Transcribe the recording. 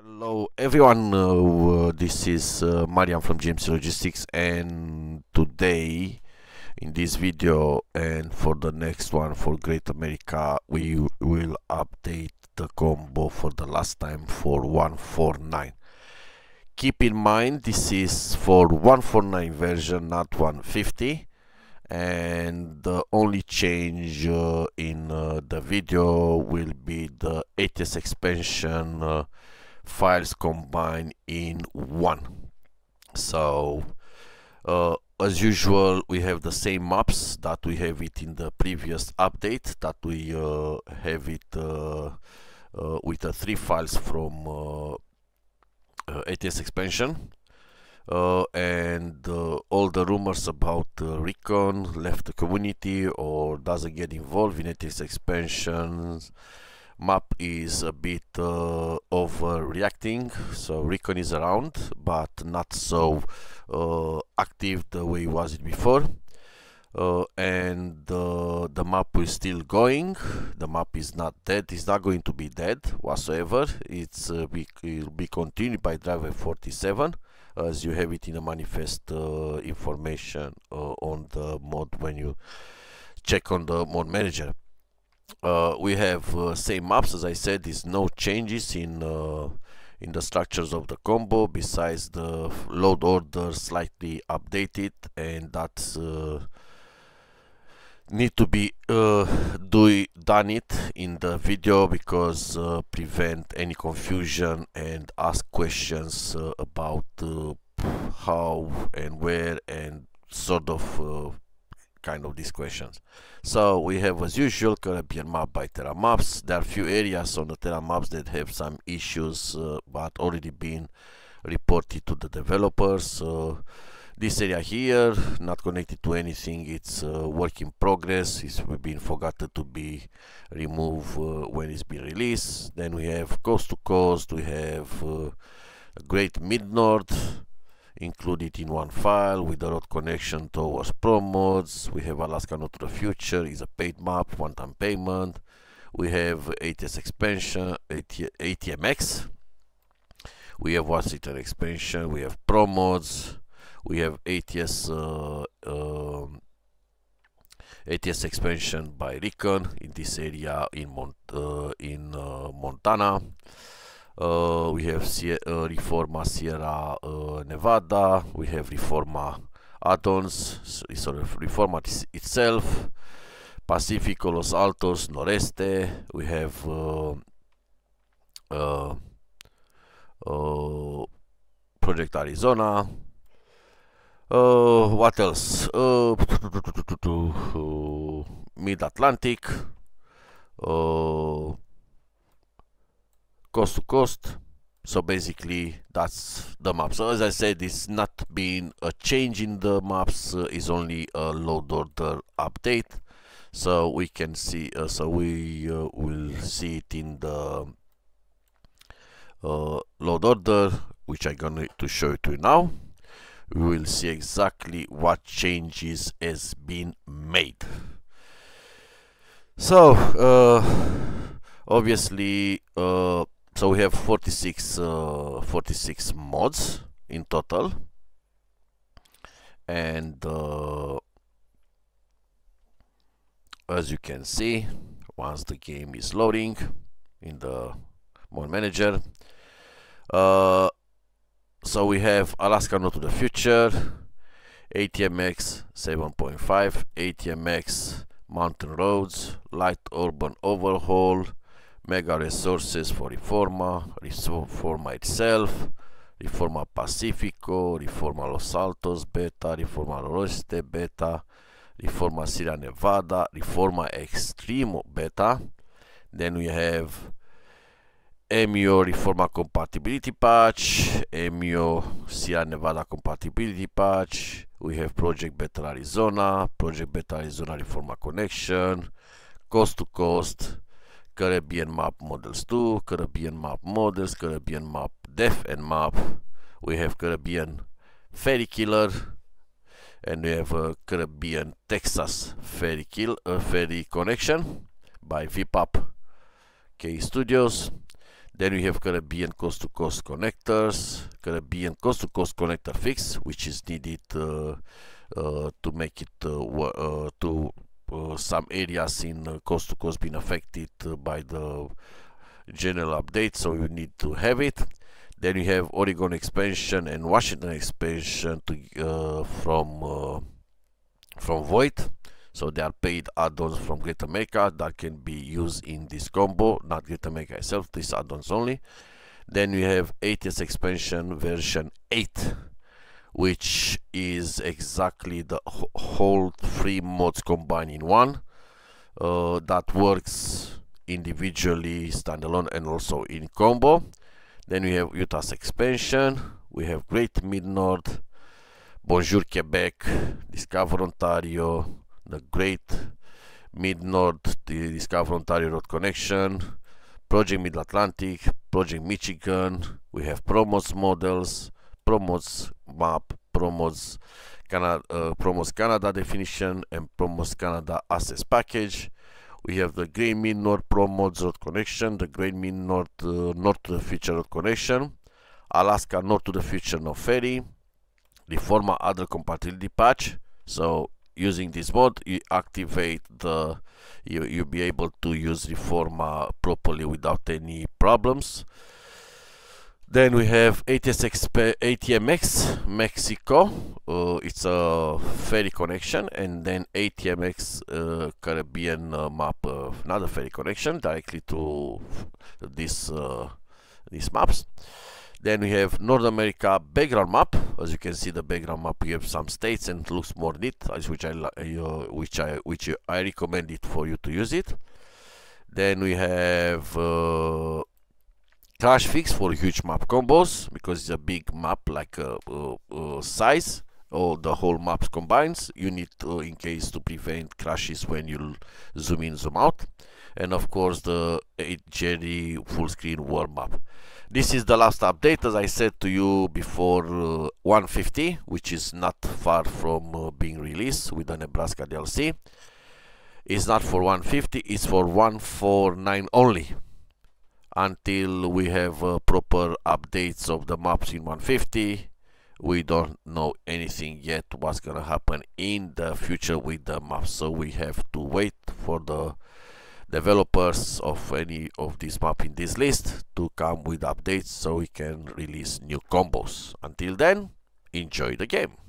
Hello everyone, uh, uh, this is uh, Marian from GMC Logistics and today in this video and for the next one for Great America we will update the combo for the last time for 149. Keep in mind this is for 149 version not 150 and the only change uh, in uh, the video will be the 80s expansion uh, files combined in one so uh, as usual we have the same maps that we have it in the previous update that we uh, have it uh, uh with the three files from uh, uh, ATS expansion and all the rumors about Recon left the community or doesn't get involved in ATS expansions map is a bit uh, overreacting so recon is around but not so uh, active the way it was it before uh, and uh, the map is still going the map is not dead it's not going to be dead whatsoever it's uh, be, will be continued by driver 47 as you have it in the manifest uh, information on the mod when you check on the mod manager uh, we have uh, same maps as I said there's no changes in uh, in the structures of the combo besides the load order slightly updated and that's uh, need to be uh, do done it in the video because uh, prevent any confusion and ask questions about how and where and sort of kind of these questions. So we have as usual Caribbean map by Terra Maps. There are few areas on the Terra Maps that have some issues uh, but already been reported to the developers. Uh, this area here, not connected to anything, it's uh, work in progress, it's been forgotten to be removed uh, when it's been released. Then we have Coast to Coast, we have uh, Great Mid-North, include it in one file with a lot connection towards promotes. We have Alaska not to the Future is a paid map, one-time payment. We have ATS expansion, AT ATMX. We have one-seater expansion. We have promotes. We have ATS uh, uh, um, ATS expansion by Recon in this area in Mont uh, in uh, Montana. Uh, we have uh, Reforma Sierra uh, Nevada, we have Reforma atoms. Sorry, Reforma itself, Pacifico, Los Altos, Noreste, we have uh, uh, uh, Project Arizona. what else? Mid Atlantic. Uh, coast to coast so basically that's the map so as i said it's not been a change in the maps uh, it's only a load order update so we can see uh, so we uh, will see it in the uh, load order which I'm going to show it to you now we will see exactly what changes has been made so uh, obviously uh, so we have 46 uh, 46 mods in total and uh, as you can see once the game is loading in the mod manager uh, so we have Alaska No to the Future ATMX 7.5 ATMX Mountain Roads Light Urban Overhaul mega resources for Reforma, Reforma itself, Reforma Pacifico, Reforma Los Altos Beta, Reforma Roste Beta, Reforma Sierra Nevada, Reforma Extremo Beta. Then we have MEO Reforma Compatibility Patch, MEO Sierra Nevada Compatibility Patch. We have Project Beta Arizona, Project Beta Arizona Reforma Connection, Coast to Coast, Caribbean map models 2, Caribbean map models, Caribbean map def and map. We have Caribbean ferry killer and we have a uh, Caribbean Texas ferry kill uh, ferry connection by VPAP K Studios. Then we have Caribbean coast to coast connectors, Caribbean coast to coast connector fix, which is needed uh, uh, to make it uh, uh to uh, some areas in uh, coast to coast been affected uh, by the general update so you need to have it then you have Oregon expansion and Washington expansion to, from from Void so they are paid add-ons from Great America that can be used in this combo, not Great America itself, these add-ons only. Then we have ATS expansion version 8 which is exactly the whole three modes combined in one uh, that works individually standalone and also in combo then we have Utah's expansion we have Great Mid-North Bonjour Quebec Discover Ontario the Great Mid-North the Discover Ontario Road Connection Project Mid-Atlantic Project Michigan we have Promos models promos map, promos, Canada, uh, promos Canada definition and promos Canada access package. We have the Gray Mean North Promos road connection, the Gray Mean North uh, North to the Future road connection, Alaska North to the Future no ferry, the former other compatibility patch. So using this mode you activate the you, you be able to use reforma properly without any problems then we have ATSX, ATMX Mexico, uh, it's a ferry connection, and then ATMX uh, Caribbean uh, map, uh, another ferry connection directly to this uh, these maps. Then we have North America background map. As you can see, the background map we have some states and looks more neat, which I uh, which I which I recommend it for you to use it. Then we have crash fix for huge map combos because it's a big map like a, uh, uh, uh, size all the whole maps combines you need to, in case to prevent crashes when you zoom in zoom out and of course the 8 Jerry full screen world map this is the last update as I said to you before uh, 150 which is not far from uh, being released with the Nebraska DLC it's not for 150 it's for 149 only until we have uh, proper updates of the maps in 150 we don't know anything yet what's gonna happen in the future with the maps so we have to wait for the developers of any of these map in this list to come with updates so we can release new combos until then enjoy the game